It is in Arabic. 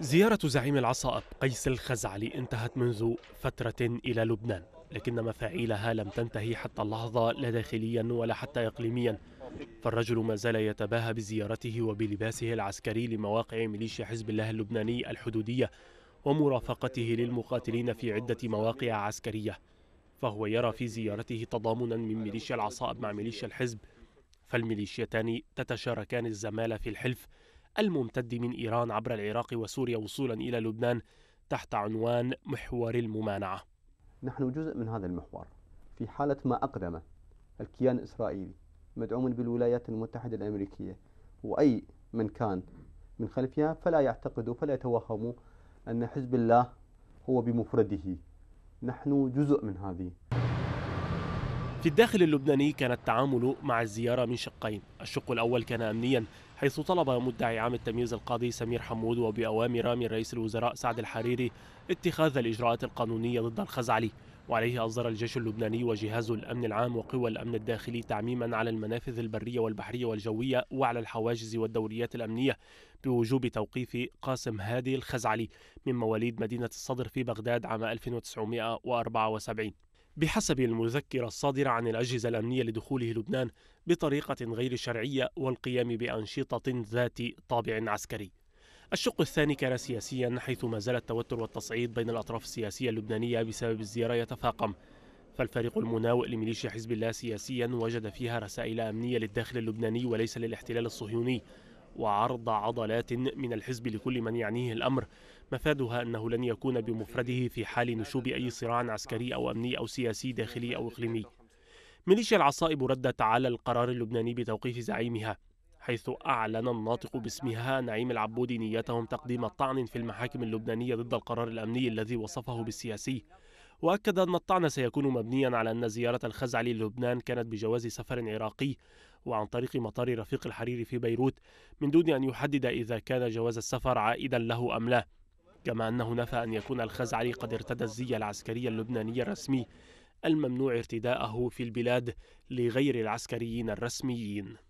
زيارة زعيم العصائب قيس الخزعلي انتهت منذ فترة إلى لبنان لكن مفاعيلها لم تنتهي حتى اللحظة لا داخليا ولا حتى إقليميا فالرجل ما زال يتباهى بزيارته وبلباسه العسكري لمواقع ميليشيا حزب الله اللبناني الحدودية ومرافقته للمقاتلين في عدة مواقع عسكرية فهو يرى في زيارته تضامنا من ميليشيا العصائب مع ميليشيا الحزب فالميليشيتان تتشاركان الزمالة في الحلف الممتد من إيران عبر العراق وسوريا وصولا إلى لبنان تحت عنوان محور الممانعة نحن جزء من هذا المحور في حالة ما أقدم الكيان الإسرائيلي مدعوم بالولايات المتحدة الأمريكية وأي من كان من خلفها فلا يعتقدوا فلا يتوهموا أن حزب الله هو بمفرده نحن جزء من هذه في الداخل اللبناني كان التعامل مع الزيارة من شقين الشق الأول كان أمنيا حيث طلب مدعي عام التمييز القاضي سمير حمود وبأوامر من رئيس الوزراء سعد الحريري اتخاذ الإجراءات القانونية ضد الخزعلي وعليه أصدر الجيش اللبناني وجهاز الأمن العام وقوى الأمن الداخلي تعميما على المنافذ البرية والبحرية والجوية وعلى الحواجز والدوريات الأمنية بوجوب توقيف قاسم هادي الخزعلي من مواليد مدينة الصدر في بغداد عام 1974 بحسب المذكرة الصادرة عن الأجهزة الأمنية لدخوله لبنان بطريقة غير شرعية والقيام بأنشطة ذات طابع عسكري. الشق الثاني كان سياسيا حيث ما زال التوتر والتصعيد بين الأطراف السياسية اللبنانية بسبب الزيارة يتفاقم. فالفريق المناوئ لميليشيا حزب الله سياسيا وجد فيها رسائل أمنية للداخل اللبناني وليس للاحتلال الصهيوني وعرض عضلات من الحزب لكل من يعنيه الأمر مفادها أنه لن يكون بمفرده في حال نشوب أي صراع عسكري أو أمني أو سياسي داخلي أو إقليمي ميليشيا العصائب ردت على القرار اللبناني بتوقيف زعيمها حيث أعلن الناطق باسمها نعيم العبودي نيتهم تقديم طعن في المحاكم اللبنانية ضد القرار الأمني الذي وصفه بالسياسي وأكد أن الطعن سيكون مبنيا على أن زيارة الخزعلي للبنان كانت بجواز سفر عراقي وعن طريق مطار رفيق الحريري في بيروت من دون أن يحدد إذا كان جواز السفر عائدا له أم لا كما أنه نفى أن يكون الخزعلي قد ارتدى الزي العسكري اللبناني الرسمي الممنوع ارتداءه في البلاد لغير العسكريين الرسميين